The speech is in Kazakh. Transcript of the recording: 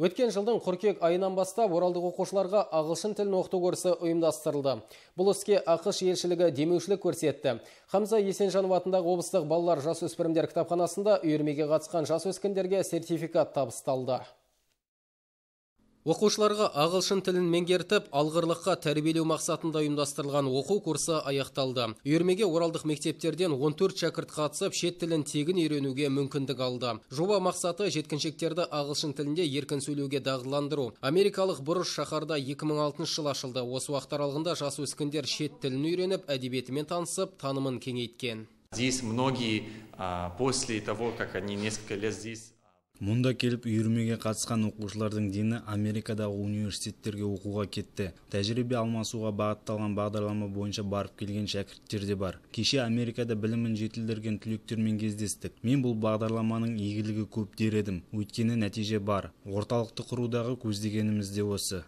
Өткен жылдың қыркүйек айынан бастап оралдық қошыларға ағылшын тілін оқыту курсы ұйымдастырылды. Бұл іске ақыш елшілігі демеушілік көрсетті. Хамза Есенжанов атындағы облыстық балалар өспірімдер кітапханасында үйірмеге қатысқан өскіндерге сертификат табысталды оқушыларға ағылшын тілін меңгертіп алғырлыққа тәрбиелеу мақсатында ұйымдастырылған оқу курсы аяқталды үйірмеге оралдық мектептерден 14 шәкірт қатысып шет тілін тегін үйренуге мүмкіндік алды жоба мақсаты жеткіншектерді ағылшын тілінде еркін сөйлеуге дағдыландыру америкалық бұрыш шаһарда 2006 жылы ашылды осы уақыт аралығында жасөскіндер шет тілін үйреніп әдебиетімен танысып танымын кеңейткен здесь многие после того как они несколько лет здесь мұнда келіп үйірмеге қатысқан оқушылардың дені америкадағы университеттерге оқуға кетті тәжірибе алмасуға бағытталған бағдарлама бойынша барып келген шәкірттер де бар кеше америкада білімін жетілдірген түлектермен кездестік мен бұл бағдарламаның игілігі көп дер едім өйткені нәтиже бар орталықты құрудағы көздегеніміз де осы